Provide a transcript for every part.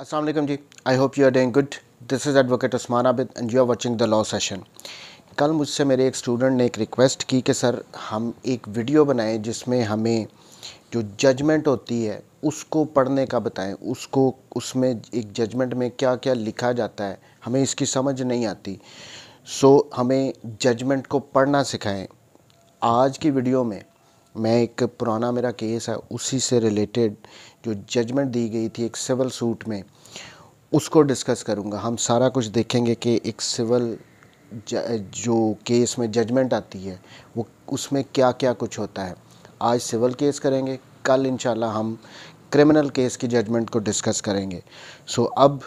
अस्सलाम वालेकुम जी I hope you are doing good this is advocate Usman Abid and you are watching the law session कल मुझसे मेरे एक स्टूडेंट ने एक रिक्वेस्ट की कि सर हम एक वीडियो बनाएं जिसमें हमें जो जजमेंट होती है उसको पढ़ने का बताएं उसको उसमें एक जजमेंट में क्या क्या लिखा जाता है हमें इसकी समझ नहीं आती सो so, हमें जजमेंट को पढ़ना सिखाएं आज की वीडियो में मैं एक पुराना मेरा केस है उसी से रिलेटेड जो जजमेंट दी गई थी एक सिविल सूट में उसको डिस्कस करूँगा हम सारा कुछ देखेंगे कि एक सिविल जो केस में जजमेंट आती है वो उसमें क्या क्या कुछ होता है आज सिविल केस करेंगे कल इन हम क्रिमिनल केस की जजमेंट को डिस्कस करेंगे सो so, अब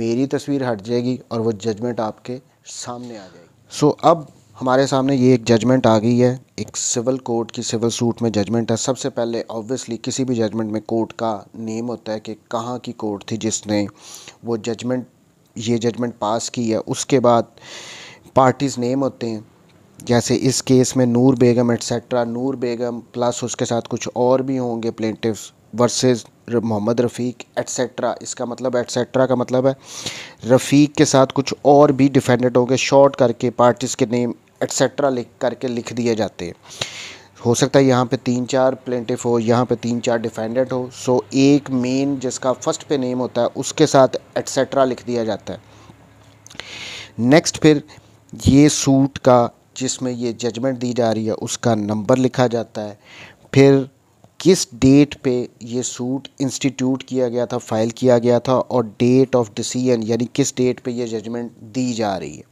मेरी तस्वीर हट जाएगी और वो जजमेंट आपके सामने आ जाएगी सो so, अब हमारे सामने ये एक जजमेंट आ गई है एक सिविल कोर्ट की सिविल सूट में जजमेंट है सबसे पहले ऑब्वियसली किसी भी जजमेंट में कोर्ट का नेम होता है कि कहाँ की कोर्ट थी जिसने वो जजमेंट ये जजमेंट पास की है उसके बाद पार्टीज़ नेम होते हैं जैसे इस केस में नूर बेगम एट्सट्रा नूर बेगम प्लस उसके साथ कुछ और भी होंगे plaintiffs versus Mohammad Rafiq etcetera इसका मतलब एट्सट्रा का मतलब है रफ़ीक के साथ कुछ और भी डिफेंडेंट होंगे शॉर्ट करके पार्टीज के नेम एट्सट्रा लिख करके लिख दिए जाते हैं हो सकता है यहाँ पे तीन चार प्लेंटिफ हो यहाँ पे तीन चार डिफेंडेंट हो सो एक मेन जिसका फर्स्ट पे नेम होता है उसके साथ एट्सट्रा लिख दिया जाता है नेक्स्ट फिर ये सूट का जिसमें ये जजमेंट दी जा रही है उसका नंबर लिखा जाता है फिर किस डेट पे ये सूट इंस्टीट्यूट किया गया था फाइल किया गया था और डेट ऑफ डिसीजन यानी किस डेट पे ये जजमेंट दी जा रही है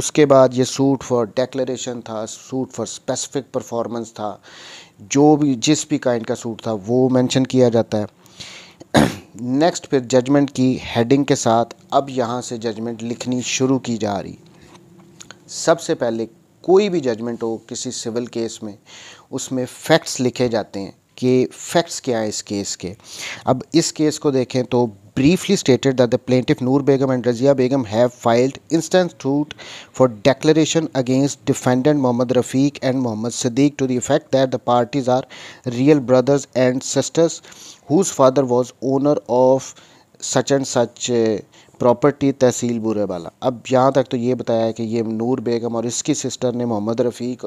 उसके बाद ये सूट फॉर डेक्लेशन था सूट फॉर स्पेसिफिक परफॉर्मेंस था जो भी जिस भी काइंड का सूट था वो मेंशन किया जाता है नेक्स्ट फिर जजमेंट की हेडिंग के साथ अब यहाँ से जजमेंट लिखनी शुरू की जा रही सबसे पहले कोई भी जजमेंट हो किसी सिविल केस में उसमें फैक्ट्स लिखे जाते हैं के फैक्ट्स क्या है इस केस के अब इस केस को देखें तो briefly stated that the plaintiff Noor Begum and Razia Begum have filed instant suit for declaration against defendant Mohammad Rafiq and Mohammad Siddiq to the effect that the parties are real brothers and sisters whose father was owner of such and such property tehsil burewala अब यहाँ तक तो ये बताया है कि ये noor begum और इसकी sister ने mohammad rafiq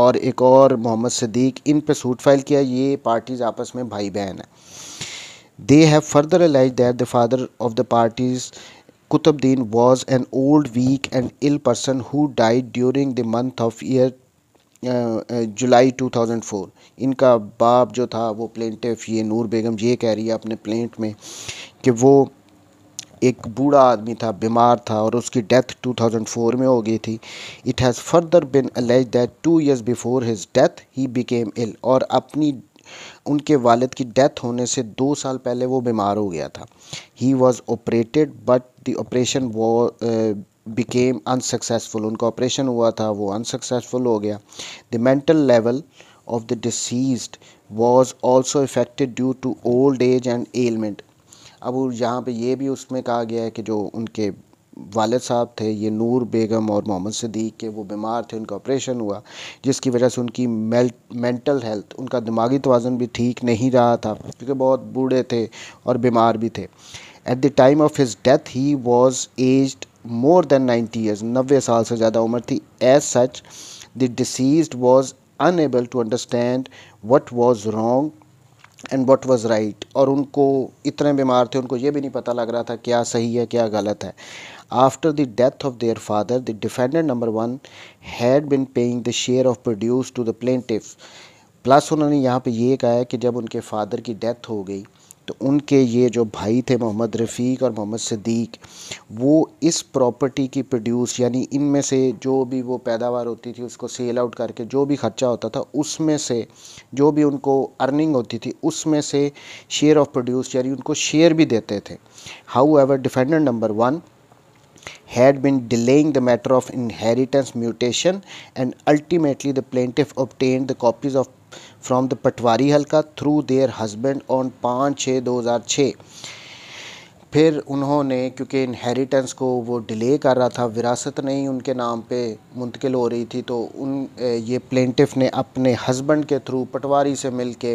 और एक और मोहम्मद सदीक इन पे सूट फाइल किया ये पार्टीज़ आपस में भाई बहन है they have further alleges that the father of the parties Qutubuddin was an old weak and ill person who died during the month of year July 2004 इनका बाप जो था वो प्लेंटिफ ये नूर बेगम ये कह रही है अपने प्लेंट में कि वो एक बूढ़ा आदमी था बीमार था और उसकी डेथ 2004 में हो गई थी it has further been alleged that two years before his death he became ill और अपनी उनके वालद की डेथ होने से दो साल पहले वो बीमार हो गया था he was operated but the operation वो बिकेम अनसक्सेसफुल उनका ऑपरेशन हुआ था वो अनसक्सेसफुल हो गया the mental level of the deceased was also affected due to old age and ailment अब यहाँ पे ये भी उसमें कहा गया है कि जो उनके वालद साहब थे ये नूर बेगम और मोहम्मद सदीक के वो बीमार थे उनका ऑपरेशन हुआ जिसकी वजह से उनकी मेंटल हेल्थ उनका दिमागी तोज़न भी ठीक नहीं रहा था क्योंकि बहुत बूढ़े थे और बीमार भी थे at the time of his death he was aged more than ninety years नबे साल से ज़्यादा उम्र थी as such the deceased was unable to understand what was wrong and what was right और उनको इतने बीमार थे उनको ये भी नहीं पता लग रहा था क्या सही है क्या गलत है after the death of their father the defendant number one had been paying the share of produce to the plaintiffs उन्होंने यहाँ पे ये कहा है कि जब उनके फादर की डेथ हो गई तो उनके ये जो भाई थे मोहम्मद रफ़ीक और मोहम्मद सदीक वो इस प्रॉपर्टी की प्रोड्यूस यानी इनमें से जो भी वो पैदावार होती थी उसको सेल आउट करके जो भी ख़र्चा होता था उसमें से जो भी उनको अर्निंग होती थी उसमें से शेयर ऑफ प्रोड्यूस यानी उनको शेयर भी देते थे however defendant number one had been delaying the matter of inheritance mutation and ultimately the plaintiff obtained the copies of from the patwari halqa through there husband on पाँच छः दो हज़ार छः फिर उन्होंने क्योंकि इनहेरिटेंस को वो डिले कर रहा था विरासत नहीं उनके नाम पे मुंतकिल हो रही थी तो उन ये प्लेंटिफ ने अपने हस्बैंड के थ्रू पटवारी से मिल के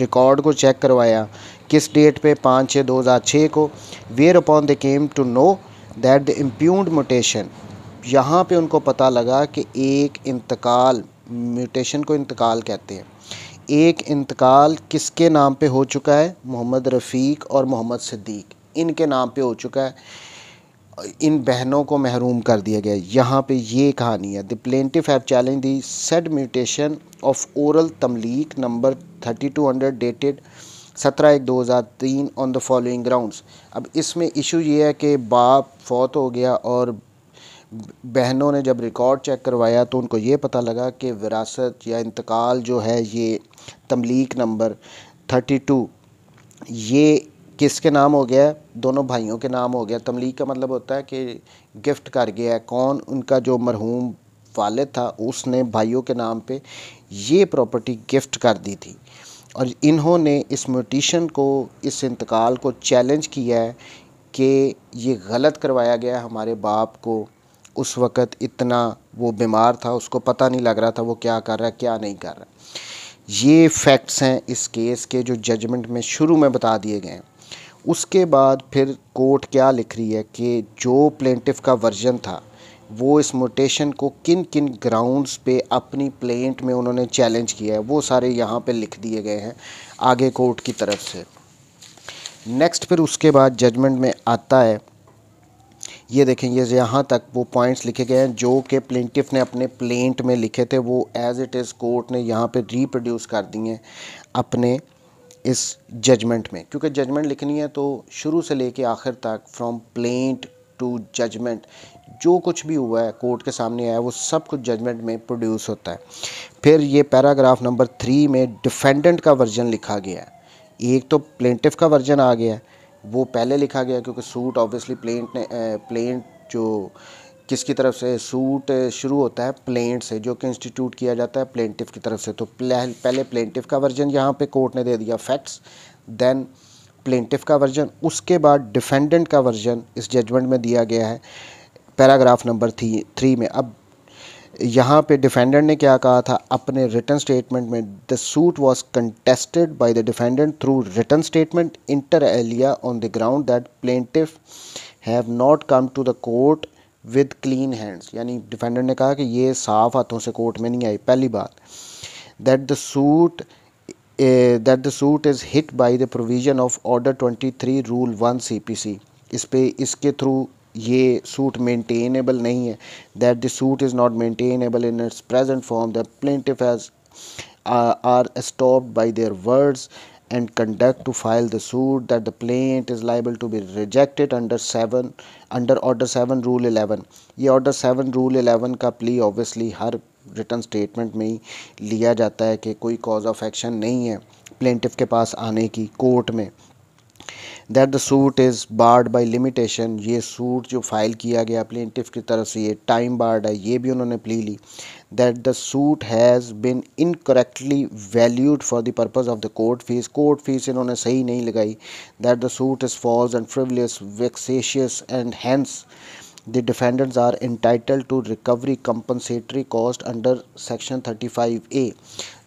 रिकॉर्ड को चेक करवाया किस डेट पे पाँच छः दो हज़ार छः को whereupon the came to know that the impugned mutation यहाँ पे उनको पता लगा कि एक इंतकाल म्यूटेशन को इंतकाल कहते हैं एक इंतकाल किसके नाम पे हो चुका है मोहम्मद रफ़ीक और मोहम्मद सिद्दीक इनके नाम पे हो चुका है इन बहनों को महरूम कर दिया गया यहाँ पे ये कहानी है the plaintiff have challenge the said mutation of oral tamleek number thirty two hundred dated सत्रह एक दो हज़ार तीन ऑन द फॉलोइंग ग्राउंड्स अब इसमें इशू ये है कि बाप फौत हो गया और बहनों ने जब रिकॉर्ड चेक करवाया तो उनको ये पता लगा कि विरासत या इंतकाल जो है ये तमलीक नंबर थर्टी टू ये किसके नाम हो गया दोनों भाइयों के नाम हो गया तमलीक का मतलब होता है कि गिफ्ट कर गया है कौन उनका जो मरहूम वाले था उसने भाइयों के नाम पे ये प्रॉपर्टी गिफ्ट कर दी थी और इन्होंने इस म्यूटिशन को इस इंतकाल को चैलेंज किया है कि ये गलत करवाया गया हमारे बाप को उस वक़्त इतना वो बीमार था उसको पता नहीं लग रहा था वो क्या कर रहा है क्या नहीं कर रहा ये फैक्ट्स हैं इस केस के जो जजमेंट में शुरू में बता दिए गए हैं उसके बाद फिर कोर्ट क्या लिख रही है कि जो प्लेंटिफ का वर्जन था वो इस मोटेशन को किन किन ग्राउंड्स पे अपनी प्लेंट में उन्होंने चैलेंज किया है वो सारे यहाँ पे लिख दिए गए हैं आगे कोर्ट की तरफ से नेक्स्ट फिर उसके बाद जजमेंट में आता है ये देखें ये यहाँ तक वो पॉइंट्स लिखे गए हैं जो कि प्लेंटिफ ने अपने प्लेंट में लिखे थे वो एज़ इट इज़ कोर्ट ने यहाँ पे रिप्रोड्यूस कर दिए हैं अपने इस जजमेंट में क्योंकि जजमेंट लिखनी है तो शुरू से लेके आखिर तक फ्रॉम प्लेंट टू जजमेंट जो कुछ भी हुआ है कोर्ट के सामने आया वो सब कुछ जजमेंट में प्रोड्यूस होता है फिर ये पैराग्राफ नंबर थ्री में डिफेंडेंट का वर्जन लिखा गया है एक तो प्लेंटिफ का वर्जन आ गया है वो पहले लिखा गया क्योंकि सूट ऑब्वियसली प्लेंट ने प्लेंट जो किसकी तरफ से सूट शुरू होता है प्लेंट से जो कि इंस्टीट्यूट किया जाता है प्लेंटिव की तरफ से तो पहले प्लेंटिव का वर्जन यहाँ पे कोर्ट ने दे दिया फैक्ट्स देन प्लेंटिव का वर्जन उसके बाद डिफेंडेंट का वर्जन इस जजमेंट में दिया गया है पैराग्राफ नंबर थी थ्री में अब यहाँ पे डिफेंडेंट ने क्या कहा था अपने रिटर्न स्टेटमेंट में the suit was contested by the defendant through return statement inter alia on the ground that plaintiff have not come to the court with clean hands यानी डिफेंडेंट ने कहा कि ये साफ हाथों से कोर्ट में नहीं आई पहली बात that the suit that the suit is hit by the provision of order twenty three rule one C P C इस पे इसके थ्रू ये सूट मेंटेनेबल नहीं है that the suit is not maintainable in its present form the plaintiff has are estopped by their words and conduct to file the suit that the plaint is liable to be rejected under seven under order seven rule eleven ये order seven rule eleven का plea obviously हर return statement में ही लिया जाता है कि कोई कॉज ऑफ एक्शन नहीं है प्लेंटिफ के पास आने की कोर्ट में that the suit is barred by limitation ये सूट जो फ़ाइल किया गया प्लेंटिफ की तरफ से ये टाइम बार्ड है ये भी उन्होंने प्ली ली that the suit has been incorrectly valued for the purpose of the court fee court fee इन्होंने सही नहीं लगाई that the suit is false and frivolous vexatious and hence the are entitled to recovery compensatory cost under section thirty five A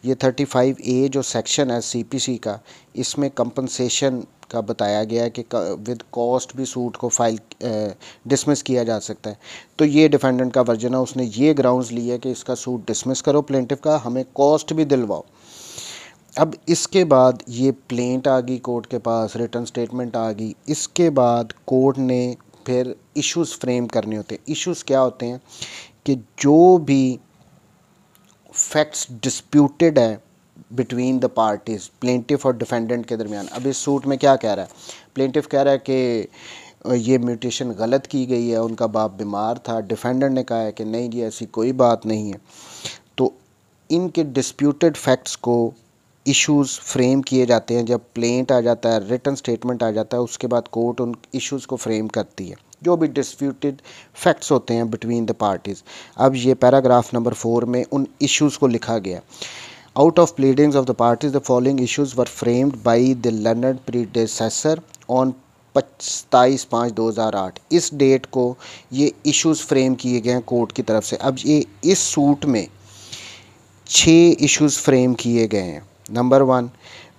ये thirty five ए जो section है सी P सी का इसमें compensation का बताया गया है कि विद कॉस्ट भी सूट को फाइल डिसमिस किया जा सकता है तो ये डिफेंडेंट का वर्जन है उसने ये ग्राउंड्स लिए कि इसका सूट डिसमिस करो प्लेंटिव का हमें कॉस्ट भी दिलवाओ अब इसके बाद ये प्लेंट आ गई कोर्ट के पास रिटर्न स्टेटमेंट आ गई इसके बाद कोर्ट ने फिर इश्यूज फ्रेम करने होते हैं इश्यूज क्या होते हैं कि जो भी फैक्ट्स डिस्प्यूटेड है बिटवीन द पार्टीज़ प्लेंटिफ और डिफेंडेंट के दरमियान अब इस सूट में क्या कह रहा है प्लेंटिफ कह रहा है कि ये म्यूटेशन गलत की गई है उनका बाप बीमार था डिफेंडेंट ने कहा है कि नहीं जी ऐसी कोई बात नहीं है तो इनके डिस्प्यूटेड फैक्ट्स को इश्यूज फ्रेम किए जाते हैं जब प्लेंट आ जाता है रिटर्न स्टेटमेंट आ जाता है उसके बाद कोर्ट उन इश्यूज को फ्रेम करती है जो भी डिस्प्यूटेड फैक्ट्स होते हैं बिटवीन द पार्टीज़ अब ये पैराग्राफ नंबर फोर में उन इश्यूज़ को लिखा गया Out of pleadings of the parties, the following issues were framed by the learned predecessor on सत्ताईस पाँच दो हज़ार आठ इस डेट को ये इश्यूज़ फ्रेम किए गए हैं कोर्ट की तरफ से अब ये इस सूट में छः इश्यूज़ फ्रेम किए गए हैं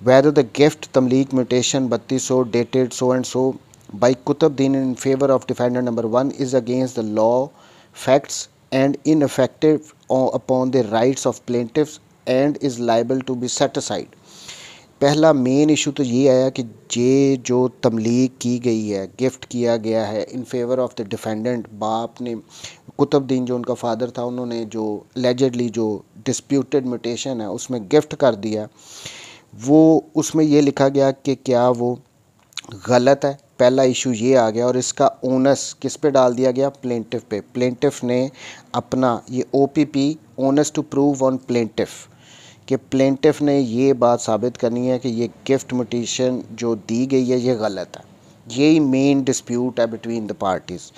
whether the gift tamlik mutation so dated so and so by Kutubdeen in favor of defendant number 1 is against the law facts and ineffective upon the rights of plaintiffs and is liable to be aside पहला main issue तो ये आया कि ये जो तमलीक की गई है गिफ्ट किया गया है in favour of the defendant बाप ने कुतुबद्दीन जो उनका फादर था उन्होंने जो एलेजडली जो डिस्प्यूटेड म्यूटेशन है उसमें गिफ्ट कर दिया वो उसमें ये लिखा गया कि क्या वो गलत है पहला इशू ये आ गया और इसका ओनस किस पे डाल दिया गया प्लेंटिफ पे प्लेंटिफ ने अपना ये O P P onus to prove on plaintiff कि प्लेंटिफ ने ये बात साबित करनी है कि ये गिफ्ट मटिशन जो दी गई है ये गलत है यही मेन डिस्प्यूट है बिटवीन द पार्टीज़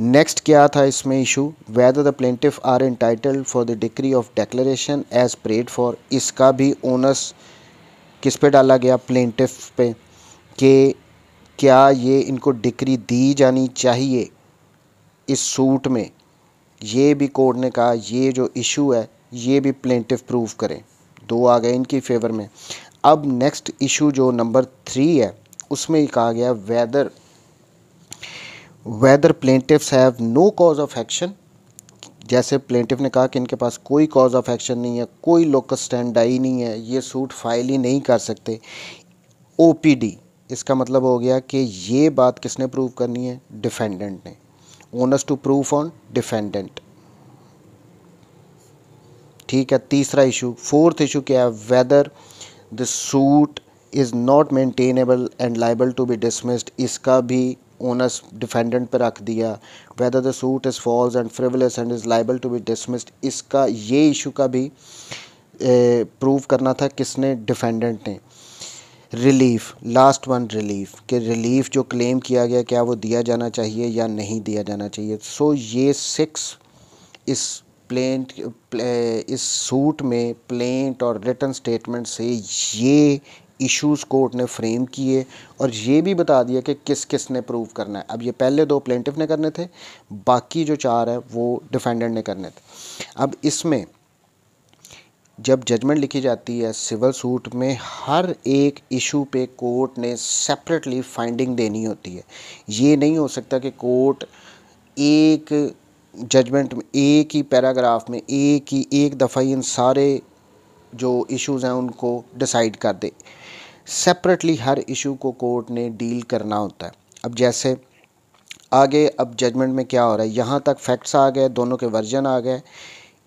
नेक्स्ट क्या था इसमें issue whether the plaintiff are entitled for the degree of declaration as prayed for इसका भी ओनस किस पे डाला गया प्लेंटिफ पे कि क्या ये इनको डिग्री दी जानी चाहिए इस सूट में ये भी कोर्ट ने कहा ये जो इशू है ये भी प्लेंटिव प्रूव करें दो आ गए इनकी फेवर में अब नेक्स्ट इशू जो नंबर थ्री है उसमें कहा गया whether whether plaintiffs have no cause of action जैसे प्लेंटिव ने कहा कि इनके पास कोई कॉज ऑफ एक्शन नहीं है कोई लोकल स्टैंड आई नहीं है ये सूट फाइल ही नहीं कर सकते ओपीडी इसका मतलब हो गया कि ये बात किसने प्रूव करनी है डिफेंडेंट ने onus to prove on defendant ठीक है तीसरा इशू फोर्थ इशू क्या है whether the suit is not maintainable and liable to be dismissed इसका भी ओनस डिफेंडेंट पे रख दिया whether the suit is false and frivolous and is liable to be dismissed इसका ये इशू का भी प्रूव करना था किसने डिफेंडेंट ने रिलीफ लास्ट वन रिलीफ कि रिलीफ जो क्लेम किया गया क्या वो दिया जाना चाहिए या नहीं दिया जाना चाहिए सो so, ये सिक्स इस प्लेंट इस सूट में प्लेंट और रिटर्न स्टेटमेंट से ये इश्यूज कोर्ट ने फ्रेम किए और ये भी बता दिया कि किस किस ने प्रूव करना है अब ये पहले दो प्लेंटिफ ने करने थे बाकी जो चार है वो डिफेंडेंट ने करने थे अब इसमें जब जजमेंट लिखी जाती है सिविल सूट में हर एक इशू पे कोर्ट ने सेपरेटली फाइंडिंग देनी होती है ये नहीं हो सकता कि कोर्ट एक जजमेंट में एक ही पैराग्राफ में एक ही एक दफ़ा ही इन सारे जो इश्यूज हैं उनको डिसाइड कर दे सेपरेटली हर इशू को कोर्ट ने डील करना होता है अब जैसे आगे अब जजमेंट में क्या हो रहा है यहाँ तक फैक्ट्स आ गए दोनों के वर्जन आ गए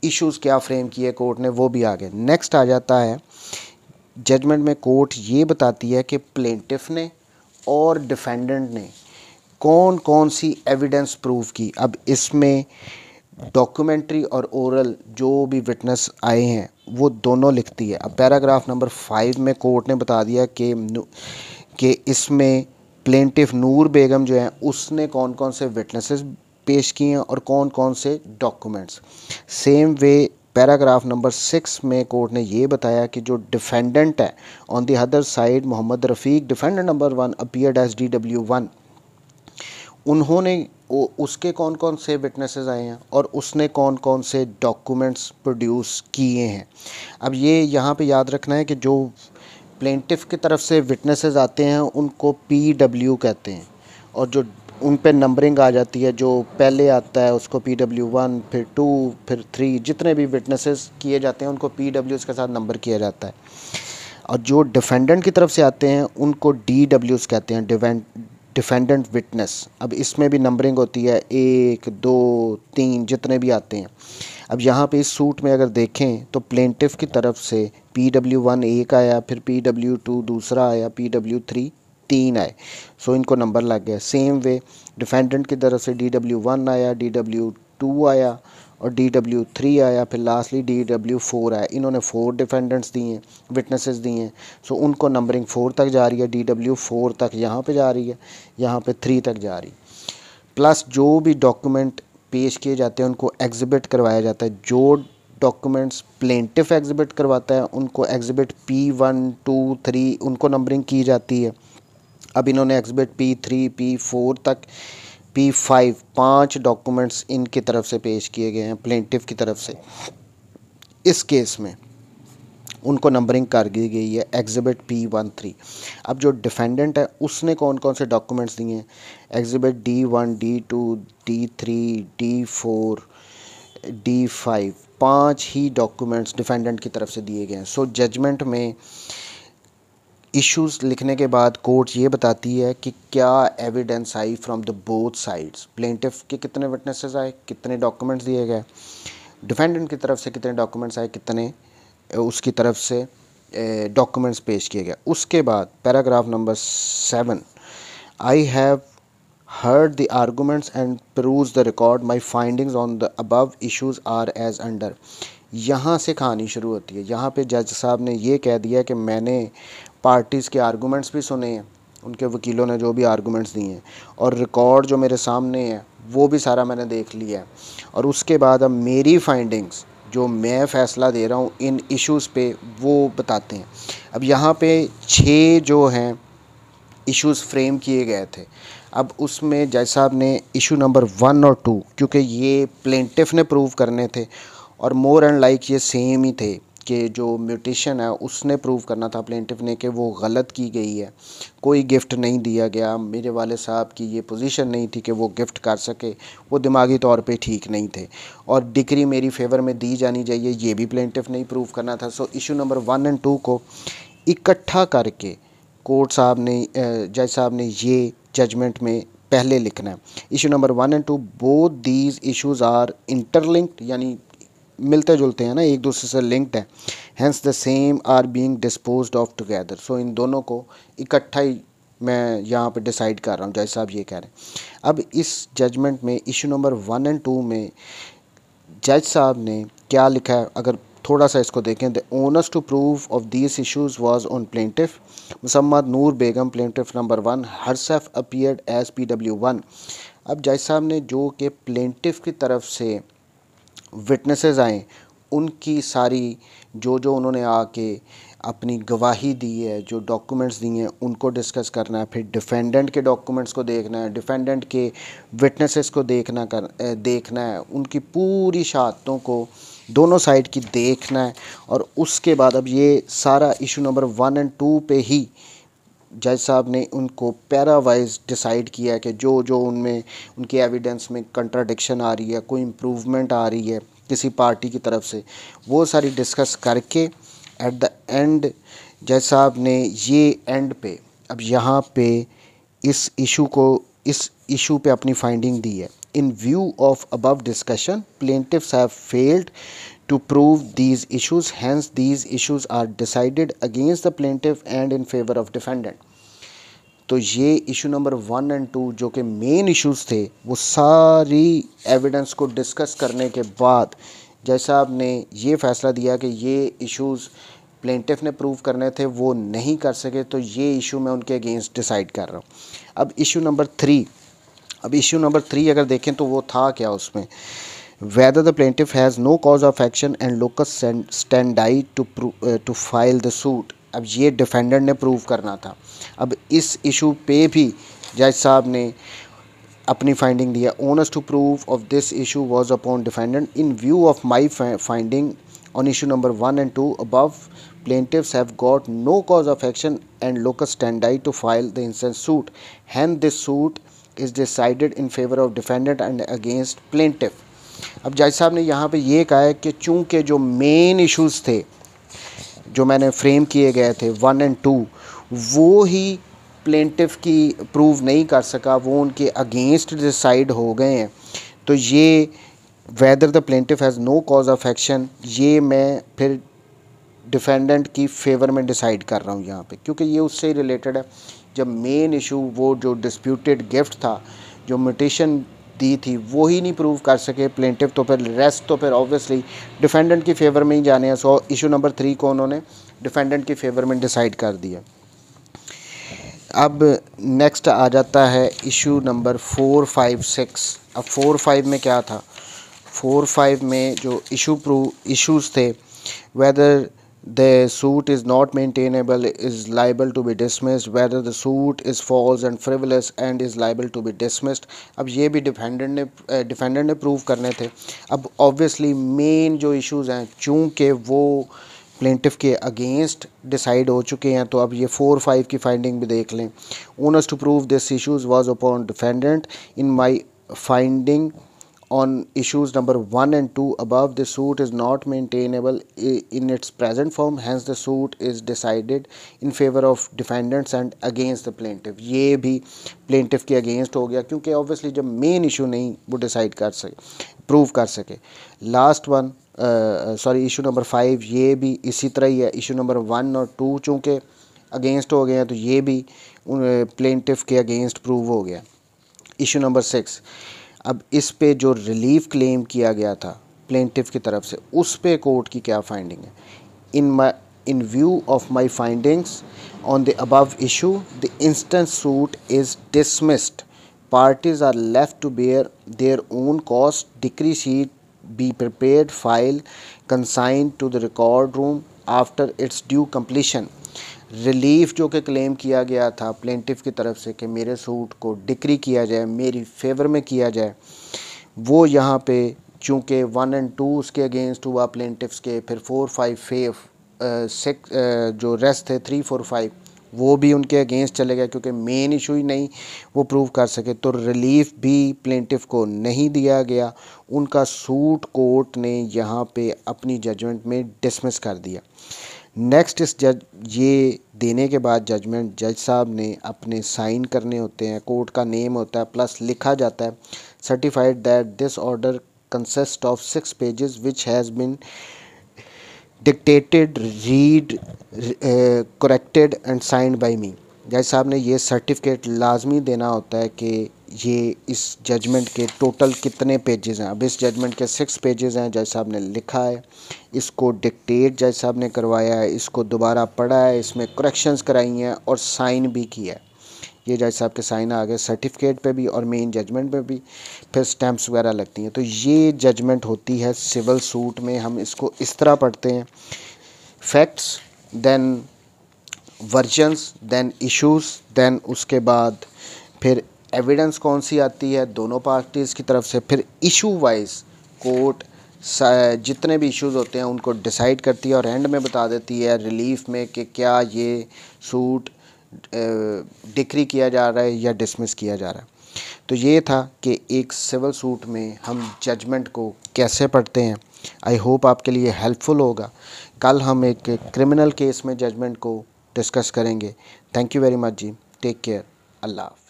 इश्यूज क्या फ्रेम किए कोर्ट ने वो भी आ गए नेक्स्ट आ जाता है जजमेंट में कोर्ट ये बताती है कि प्लेंटिफ ने और डिफेंडेंट ने कौन कौन सी एविडेंस प्रूव की अब इसमें डॉक्यूमेंट्री और ओरल जो भी विटनेस आए हैं वो दोनों लिखती है अब पैराग्राफ नंबर फाइव में कोर्ट ने बता दिया कि कि इसमें प्लेंटिफ नूर बेगम जो है उसने कौन कौन से विटनेसेस पेश किए हैं और कौन कौन से documents same way paragraph number six में कोर्ट ने ये बताया कि जो डिफेंडेंट है on the other side Mohammad Rafiq defendant number one appear as D W one उन्होंने उसके कौन कौन से विटनेसेस आए हैं और उसने कौन कौन से डॉक्यूमेंट्स प्रोड्यूस किए हैं अब ये यहाँ पे याद रखना है कि जो प्लेंटिफ की तरफ से विटनेसेस आते हैं उनको पी डब्ल्यू कहते हैं और जो उन पर नंबरिंग आ जाती है जो पहले आता है उसको पी डब्ल्यू वन फिर टू फिर थ्री जितने भी विटनेसेस किए जाते हैं उनको पी डब्ल्यू के साथ नंबर किया जाता है और जो डिफेंडेंट की तरफ से आते हैं उनको डी डब्ल्यूज़ कहते हैं डिफेंडेंट विटनेस अब इसमें भी नंबरिंग होती है एक दो तीन जितने भी आते हैं अब यहाँ पे इस सूट में अगर देखें तो प्लेंटिफ की तरफ से पी डब्ल्यू वन एक आया फिर पी डब्ल्यू टू दूसरा आया पी डब्ल्यू थ्री तीन आए सो इनको नंबर लग गया सेम वे डिफेंडेंट की तरफ से डी डब्ल्यू वन आया डी डब्ल्यू टू आया और डी डब्ल्यू थ्री आया फिर लास्टली डी डब्ल्यू फोर आया इन्होंने फोर डिफेंडेंट्स दिए विटनेसेस दिए सो उनको नंबरिंग फोर तक जा रही है डी डब्ल्यू फोर तक यहाँ पे जा रही है यहाँ पे थ्री तक जा रही प्लस जो भी डॉक्यूमेंट पेश किए जाते हैं उनको एग्जिबिट करवाया जाता है जो डॉक्यूमेंट्स प्लेंटिफ एग्जिबिट करवाता है उनको exhibit P one two three उनको नंबरिंग की जाती है अब इन्होंने exhibit P three P four तक पी फाइव पाँच डॉक्यूमेंट्स इनकी तरफ से पेश किए गए हैं प्लेंटिव की तरफ से इस केस में उनको नंबरिंग कर दी गई है एग्जिबिट पी वन थ्री अब जो डिफेंडेंट है उसने कौन कौन से डॉक्यूमेंट्स दिए हैं exhibit D one D two D three D four D five पाँच ही डॉक्यूमेंट्स डिफेंडेंट की तरफ से दिए गए हैं सो जजमेंट में इश्यूज लिखने के बाद कोर्ट ये बताती है कि क्या एविडेंस आई from the both sides plaintiff के कितने विटनेसेस आए कितने डॉक्यूमेंट्स दिए गए डिफेंडेंट की तरफ से कितने डॉक्यूमेंट्स आए कितने उसकी तरफ से डॉक्यूमेंट्स पेश किए गए उसके बाद paragraph number seven I have heard the arguments and prove the record my finding on the above issues are as under यहाँ से कहानी शुरू होती है यहाँ पे जज साहब ने ये कह दिया कि मैंने पार्टीज़ के आर्गूमेंट्स भी सुने हैं उनके वकीलों ने जो भी आर्गूमेंट्स दिए हैं और रिकॉर्ड जो मेरे सामने है वो भी सारा मैंने देख लिया है और उसके बाद अब मेरी फाइंडिंग्स जो मैं फ़ैसला दे रहा हूँ इन इश्यूज़ पे वो बताते हैं अब यहाँ पे छः जो हैं इश्यूज़ फ्रेम किए गए थे अब उसमें जज साहब ने इशू नंबर वन और टू क्योंकि ये प्लेंटिफ ने प्रूव करने थे और मोर एंड लाइक ये सेम ही थे के जो म्यूटेशन है उसने प्रूव करना था प्लेंटिव ने कि वो गलत की गई है कोई गिफ्ट नहीं दिया गया मेरे वाले साहब की ये पोजीशन नहीं थी कि वो गिफ्ट कर सके वो दिमागी तौर पे ठीक नहीं थे और डिग्री मेरी फेवर में दी जानी चाहिए ये भी प्लेंटिव ही प्रूव करना था so issue number one and two को इकट्ठा करके कोर्ट साहब ने जज साहब ने ये जजमेंट में पहले लिखना है issue number one and two both these issues are interlinked यानी मिलते जुलते हैं ना एक दूसरे से लिंक्ड हैं hence the same are being disposed of together so इन दोनों को इकट्ठा ही मैं यहाँ पर डिसाइड कर रहा हूँ जज साहब ये कह रहे हैं अब इस जजमेंट में issue number one and two में जज साहब ने क्या लिखा है अगर थोड़ा सा इसको देखें the onus to prove of this issues was on plaintiff Musammat Noor Begum plaintiff number one herself appeared as P W one अब जज साहब ने जो कि प्लेंटिफ की तरफ से विटनेसेस आए उनकी सारी जो जो उन्होंने आके अपनी गवाही दी है जो डॉक्यूमेंट्स दिए हैं उनको डिस्कस करना है फिर डिफेंडेंट के डॉक्यूमेंट्स को देखना है डिफेंडेंट के विटनेसेस को देखना कर देखना है उनकी पूरी शहादतों को दोनों साइड की देखना है और उसके बाद अब ये सारा issue number one and two पे ही जज साहब ने उनको पैरा वाइज डिसाइड किया कि जो जो उनमें उनके एविडेंस में कंट्राडिक्शन आ रही है कोई इम्प्रूवमेंट आ रही है किसी पार्टी की तरफ से वो सारी डिस्कस करके एट द एंड जज साहब ने ये एंड पे अब यहाँ पे इस इशू को इस इशू पे अपनी फाइंडिंग दी है in view of above discussion plaintiffs have failed to prove these issues hence these issues are decided against the plaintiff and in favour of defendant तो ये issue number one and two जो कि main issues थे वो सारी evidence को discuss करने के बाद जैसा आपने ये फैसला दिया कि ये इश्यूज़ प्लेंटिफ ने प्रूव करने थे वो नहीं कर सके तो ये इशू मैं उनके अगेंस्ट डिसाइड कर रहा हूँ अब इशू नंबर थ्री अब इशू नंबर थ्री अगर देखें तो वो था क्या उसमें whether the plaintiff has no cause of action and locus standi to to uh, to file the अब ये डिफेंडेंट ने प्रूव करना था अब इस इशू पे भी जज साहब ने अपनी फाइंडिंग दिया onus to prove of this issue was upon defendant in view of my finding on issue number one and two above plaintiffs have got no cause of action and locus standi to file the instant suit. Hence, this suit is decided in favor of defendant and against plaintiff. अब जज साहब ने यहाँ पे ये कहा है कि चूँकि जो मेन इश्यूज थे जो मैंने फ्रेम किए गए थे वन एंड टू वो ही प्लेंटिव की प्रूव नहीं कर सका वो उनके अगेंस्ट डिसाइड हो गए हैं तो ये whether the plaintiff has no cause of action ये मैं फिर डिफेंडेंट की फेवर में डिसाइड कर रहा हूँ यहाँ पे क्योंकि ये उससे ही रिलेटेड है जब मेन इशू वो जो डिस्प्यूटेड गिफ्ट था जो म्यूटेशन दी थी वो ही नहीं प्रूव कर सके प्लेंटिव तो फिर रेस्ट तो फिर ऑब्वियसली डिफेंडेंट की फेवर में ही जाने हैं सो इशू नंबर थ्री को उन्होंने डिफेंडेंट की फेवर में डिसाइड कर दिया अब नेक्स्ट आ जाता है issue number four five six अब फोर फाइव में क्या था फोर फाइव में जो इशू प्रूव इशूज़ थे whether the suit is not maintainable is liable to be dismissed whether the suit is false and frivolous and is liable to be dismissed अब ये भी defendant ने defendant ने prove करने थे अब obviously main जो issues हैं चूँकि वो प्लेंटिव के अगेंस्ट डिसाइड हो चुके हैं तो अब ये फोर फाइव की फाइंडिंग भी देख लें onus to prove this issues was upon defendant in my finding on issues number 1 and 2 above the suit is not maintainable in its present form hence the suit is decided in favor of defendants and against the plaintiff ye bhi plaintiff ke against ho gaya kyunki obviously jab main issue nahi wo decide kar sake prove kar sake last one sorry issue number five ये भी इसी तरह ही है issue number one और two चूँकि against हो गए हैं तो ये भी प्लेंटिफ के अगेंस्ट प्रूव हो गया इशू नंबर सिक्स अब इस पे जो रिलीफ क्लेम किया गया था प्लेंटिफ की तरफ से उस पे कोर्ट की क्या फाइंडिंग है in my in view of my findings on the above issue the instant suit is dismissed parties are left to bear their own cost decree sheet be prepare file consign to the record room after its due completion relief जो कि claim किया गया था plaintiff की तरफ से कि मेरे सूट को डिक्री किया जाए मेरी फेवर में किया जाए वो यहाँ पे चूँकि वन एंड टू उसके अगेंस्ट हुआ प्लेंटिफ्स के फिर फोर फाइव फेफ सिक्स जो रेस्ट थे थ्री फोर फाइव वो भी उनके अगेंस्ट चले गए क्योंकि मेन इशू ही नहीं वो प्रूव कर सके तो रिलीफ भी प्लेंटिफ को नहीं दिया गया उनका सूट कोर्ट ने यहाँ पे अपनी जजमेंट में डिसमिस कर दिया नेक्स्ट इस जज ये देने के बाद जजमेंट जज साहब ने अपने साइन करने होते हैं कोर्ट का नेम होता है प्लस लिखा जाता है certified that this order consist of six pages which has been dictated read corrected and signed by me जज साहब ने ये सर्टिफिकेट लाजमी देना होता है कि ये इस जजमेंट के टोटल कितने पेजेस हैं अब इस जजमेंट के सिक्स पेजेस हैं जज साहब ने लिखा है इसको डिक्टेट जज साहब ने करवाया है इसको दोबारा पढ़ा है इसमें करेक्शंस कराई हैं और साइन भी किया है ये जज साहब के साइन आ गए सर्टिफिकेट पे भी और मेन जजमेंट पे भी फिर स्टैम्प्स वगैरह लगती हैं तो ये जजमेंट होती है सिविल सूट में हम इसको इस तरह पढ़ते हैं facts then versions then issues then उसके बाद फिर एविडेंस कौन सी आती है दोनों पार्टीज़ की तरफ से फिर इशू वाइज कोर्ट जितने भी इश्यूज होते हैं उनको डिसाइड करती है और एंड में बता देती है रिलीफ में कि क्या ये सूट डिक्री किया जा रहा है या डिसमिस किया जा रहा है तो ये था कि एक सिविल सूट में हम जजमेंट को कैसे पढ़ते हैं आई होप आपके लिए हेल्पफुल होगा कल हम एक क्रिमिनल केस में जजमेंट को डिस्कस करेंगे थैंक यू वेरी मच जी टेक केयर अल्लाह